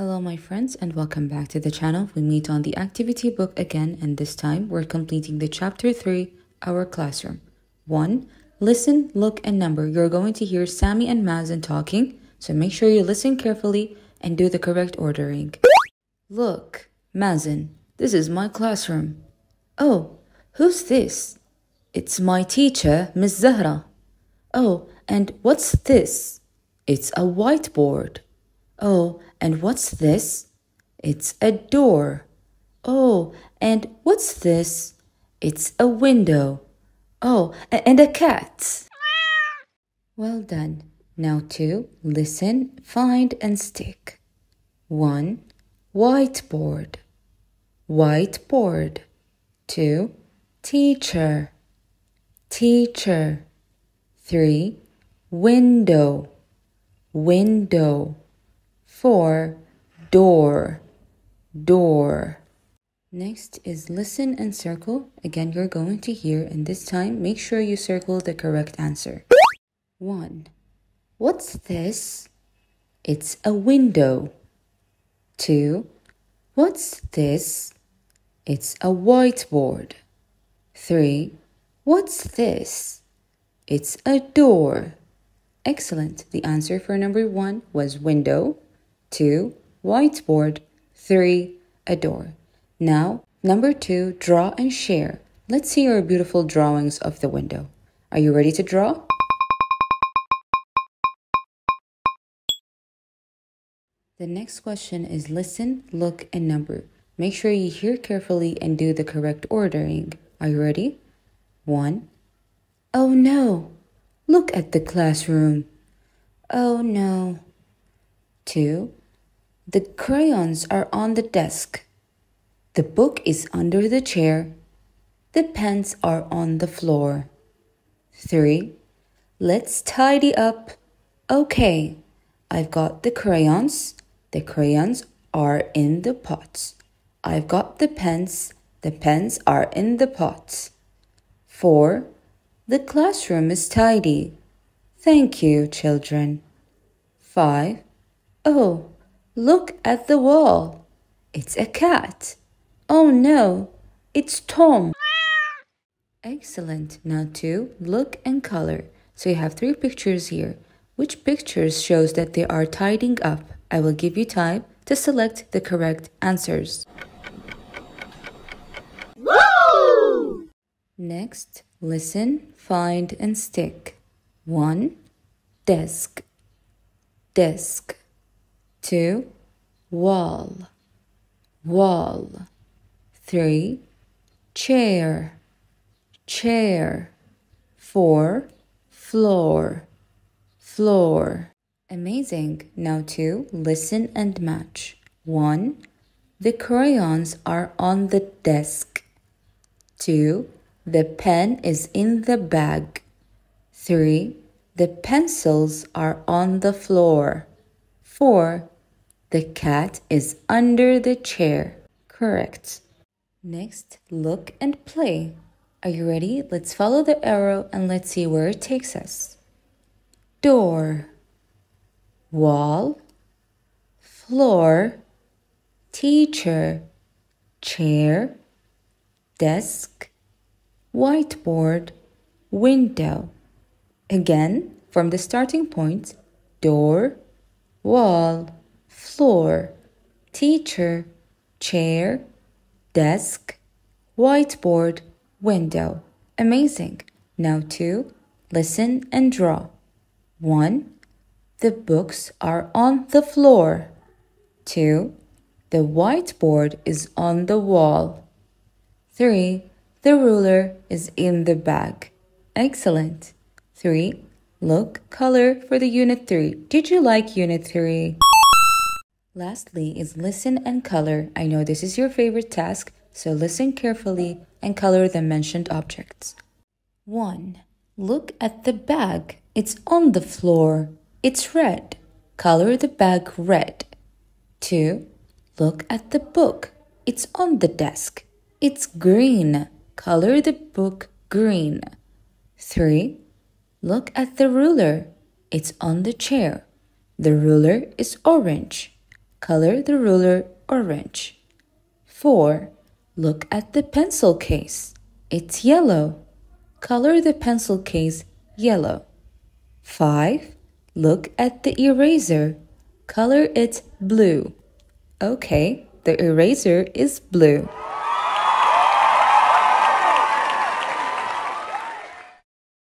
Hello my friends and welcome back to the channel. We meet on the activity book again and this time we're completing the chapter 3, Our Classroom. 1. Listen, look and number. You're going to hear Sammy and Mazen talking, so make sure you listen carefully and do the correct ordering. Look, Mazen, this is my classroom. Oh, who's this? It's my teacher, Miss Zahra. Oh, and what's this? It's a whiteboard. Oh, and what's this? It's a door. Oh, and what's this? It's a window. Oh, and a cat. Well done. Now two, listen, find and stick. One, whiteboard. Whiteboard. Two, teacher. Teacher. Three, window. Window. 4. Door, door. Next is listen and circle. Again, you're going to hear, and this time make sure you circle the correct answer. 1. What's this? It's a window. 2. What's this? It's a whiteboard. 3. What's this? It's a door. Excellent. The answer for number 1 was window. 2. Whiteboard. 3. A door. Now, number 2. Draw and share. Let's see your beautiful drawings of the window. Are you ready to draw? The next question is listen, look, and number. Make sure you hear carefully and do the correct ordering. Are you ready? 1. Oh no! Look at the classroom. Oh no! 2. The crayons are on the desk. The book is under the chair. The pens are on the floor. 3. Let's tidy up. Okay, I've got the crayons. The crayons are in the pots. I've got the pens. The pens are in the pots. 4. The classroom is tidy. Thank you, children. 5. Oh, look at the wall. It's a cat. Oh no, it's Tom. Excellent. Now two. look and color. So you have three pictures here. Which pictures shows that they are tidying up? I will give you time to select the correct answers. Woo! Next, listen, find and stick. 1. Desk. Desk two, wall, wall, three, chair, chair, four, floor, floor. Amazing. Now two, listen and match. One, the crayons are on the desk. Two, the pen is in the bag. Three, the pencils are on the floor. Four, the cat is under the chair. Correct. Next, look and play. Are you ready? Let's follow the arrow and let's see where it takes us. Door, wall, floor, teacher, chair, desk, whiteboard, window. Again, from the starting point, door, wall, floor, teacher, chair, desk, whiteboard, window. Amazing. Now two, listen and draw. One, the books are on the floor. Two, the whiteboard is on the wall. Three, the ruler is in the bag. Excellent. Three, look color for the unit three. Did you like unit three? Lastly is listen and color. I know this is your favorite task, so listen carefully and color the mentioned objects. 1. Look at the bag. It's on the floor. It's red. Color the bag red. 2. Look at the book. It's on the desk. It's green. Color the book green. 3. Look at the ruler. It's on the chair. The ruler is orange. Color the ruler orange. 4. Look at the pencil case. It's yellow. Color the pencil case yellow. 5. Look at the eraser. Color it blue. Okay, the eraser is blue.